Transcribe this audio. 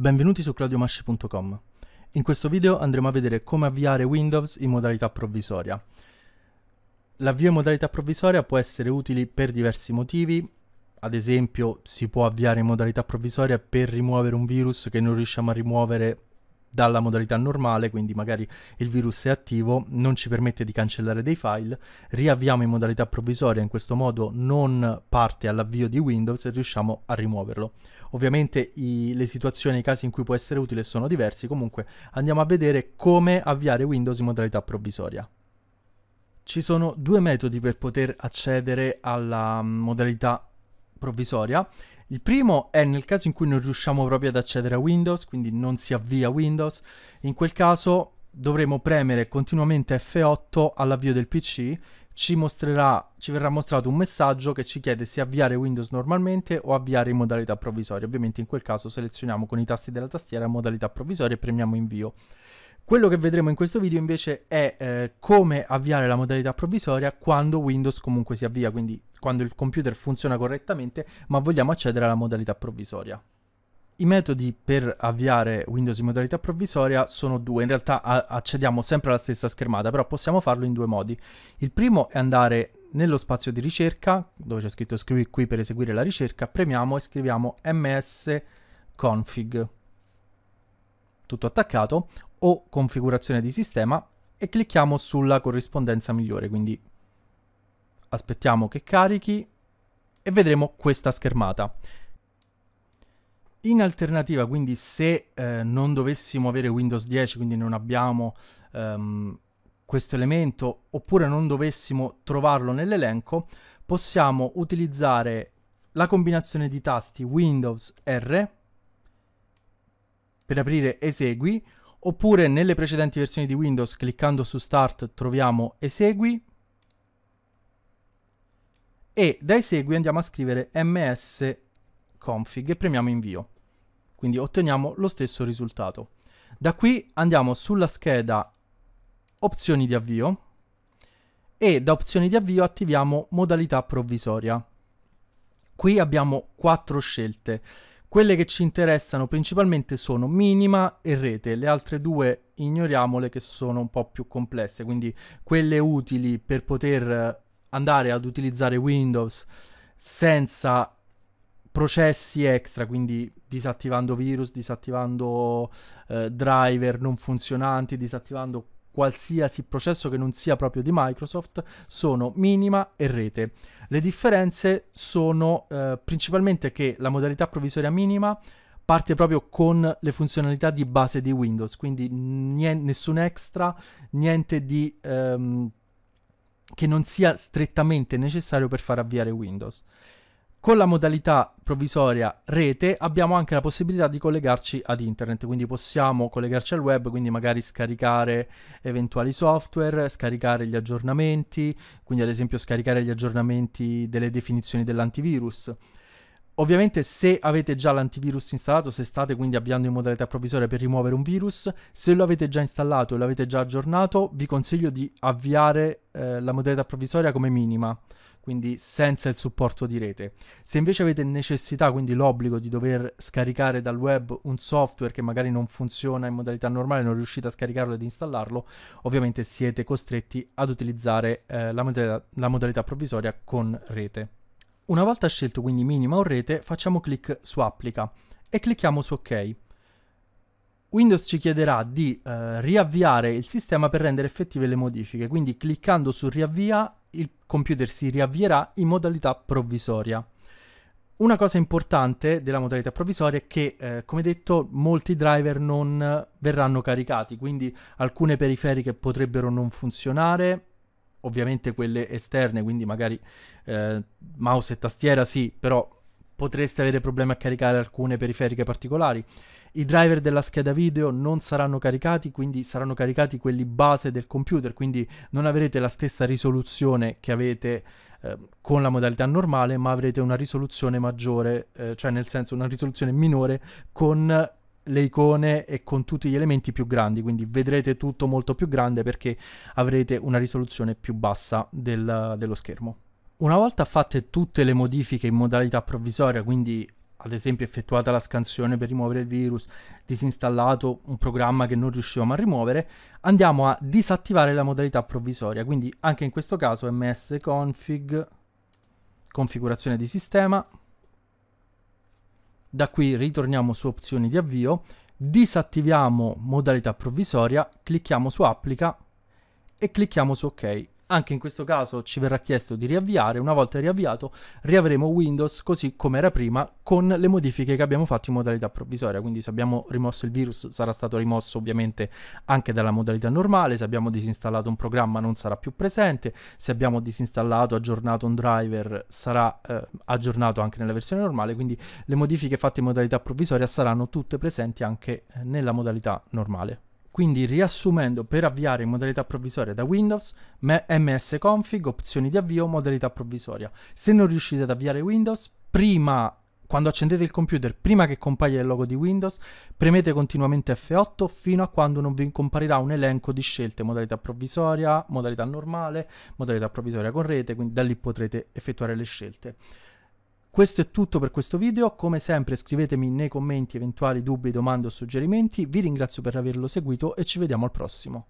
Benvenuti su claudiomasci.com. In questo video andremo a vedere come avviare Windows in modalità provvisoria. L'avvio in modalità provvisoria può essere utile per diversi motivi, ad esempio si può avviare in modalità provvisoria per rimuovere un virus che non riusciamo a rimuovere dalla modalità normale, quindi magari il virus è attivo, non ci permette di cancellare dei file, riavviamo in modalità provvisoria, in questo modo non parte all'avvio di Windows e riusciamo a rimuoverlo. Ovviamente i, le situazioni, e i casi in cui può essere utile sono diversi, comunque andiamo a vedere come avviare Windows in modalità provvisoria. Ci sono due metodi per poter accedere alla mm, modalità provvisoria il primo è nel caso in cui non riusciamo proprio ad accedere a Windows, quindi non si avvia Windows, in quel caso dovremo premere continuamente F8 all'avvio del PC, ci, mostrerà, ci verrà mostrato un messaggio che ci chiede se avviare Windows normalmente o avviare in modalità provvisoria. Ovviamente in quel caso selezioniamo con i tasti della tastiera modalità provvisoria e premiamo invio. Quello che vedremo in questo video invece è eh, come avviare la modalità provvisoria quando Windows comunque si avvia, quindi quando il computer funziona correttamente, ma vogliamo accedere alla modalità provvisoria. I metodi per avviare Windows in modalità provvisoria sono due, in realtà accediamo sempre alla stessa schermata, però possiamo farlo in due modi. Il primo è andare nello spazio di ricerca, dove c'è scritto scrivi qui per eseguire la ricerca, premiamo e scriviamo msconfig, tutto attaccato, o configurazione di sistema e clicchiamo sulla corrispondenza migliore, quindi aspettiamo che carichi e vedremo questa schermata. In alternativa, quindi se eh, non dovessimo avere Windows 10, quindi non abbiamo ehm, questo elemento, oppure non dovessimo trovarlo nell'elenco, possiamo utilizzare la combinazione di tasti Windows R per aprire Esegui, oppure nelle precedenti versioni di Windows cliccando su Start troviamo Esegui, e da esegui andiamo a scrivere ms config e premiamo invio. Quindi otteniamo lo stesso risultato. Da qui andiamo sulla scheda opzioni di avvio e da opzioni di avvio attiviamo modalità provvisoria. Qui abbiamo quattro scelte. Quelle che ci interessano principalmente sono minima e rete, le altre due ignoriamole che sono un po' più complesse, quindi quelle utili per poter andare ad utilizzare Windows senza processi extra, quindi disattivando virus, disattivando eh, driver non funzionanti, disattivando qualsiasi processo che non sia proprio di Microsoft, sono minima e rete. Le differenze sono eh, principalmente che la modalità provvisoria minima parte proprio con le funzionalità di base di Windows, quindi nien- nessun extra, niente di... Ehm, che non sia strettamente necessario per far avviare Windows. Con la modalità provvisoria rete abbiamo anche la possibilità di collegarci ad internet, quindi possiamo collegarci al web, quindi magari scaricare eventuali software, scaricare gli aggiornamenti, quindi ad esempio scaricare gli aggiornamenti delle definizioni dell'antivirus. Ovviamente se avete già l'antivirus installato, se state quindi avviando in modalità provvisoria per rimuovere un virus, se lo avete già installato e l'avete già aggiornato, vi consiglio di avviare eh, la modalità provvisoria come minima, quindi senza il supporto di rete. Se invece avete necessità, quindi l'obbligo di dover scaricare dal web un software che magari non funziona in modalità normale, non riuscite a scaricarlo ed installarlo, ovviamente siete costretti ad utilizzare eh, la, modalità, la modalità provvisoria con rete. Una volta scelto quindi minima o rete, facciamo clic su applica e clicchiamo su ok. Windows ci chiederà di eh, riavviare il sistema per rendere effettive le modifiche, quindi cliccando su riavvia il computer si riavvierà in modalità provvisoria. Una cosa importante della modalità provvisoria è che, eh, come detto, molti driver non verranno caricati, quindi alcune periferiche potrebbero non funzionare, ovviamente quelle esterne, quindi magari eh, mouse e tastiera sì, però potreste avere problemi a caricare alcune periferiche particolari. I driver della scheda video non saranno caricati, quindi saranno caricati quelli base del computer, quindi non avrete la stessa risoluzione che avete eh, con la modalità normale, ma avrete una risoluzione maggiore, eh, cioè nel senso una risoluzione minore con le icone e con tutti gli elementi più grandi, quindi vedrete tutto molto più grande perché avrete una risoluzione più bassa del, dello schermo. Una volta fatte tutte le modifiche in modalità provvisoria, quindi ad esempio effettuata la scansione per rimuovere il virus, disinstallato un programma che non riuscivamo a rimuovere, andiamo a disattivare la modalità provvisoria, quindi anche in questo caso msconfig configurazione di sistema da qui ritorniamo su opzioni di avvio, disattiviamo modalità provvisoria, clicchiamo su applica e clicchiamo su ok. Anche in questo caso ci verrà chiesto di riavviare, una volta riavviato riavremo Windows così come era prima con le modifiche che abbiamo fatto in modalità provvisoria, quindi se abbiamo rimosso il virus sarà stato rimosso ovviamente anche dalla modalità normale, se abbiamo disinstallato un programma non sarà più presente, se abbiamo disinstallato, aggiornato un driver sarà eh, aggiornato anche nella versione normale, quindi le modifiche fatte in modalità provvisoria saranno tutte presenti anche eh, nella modalità normale. Quindi riassumendo, per avviare in modalità provvisoria da Windows, MS config, opzioni di avvio, modalità provvisoria. Se non riuscite ad avviare Windows, prima, quando accendete il computer, prima che compaia il logo di Windows, premete continuamente F8 fino a quando non vi comparirà un elenco di scelte, modalità provvisoria, modalità normale, modalità provvisoria con rete, quindi da lì potrete effettuare le scelte. Questo è tutto per questo video, come sempre scrivetemi nei commenti eventuali dubbi, domande o suggerimenti, vi ringrazio per averlo seguito e ci vediamo al prossimo.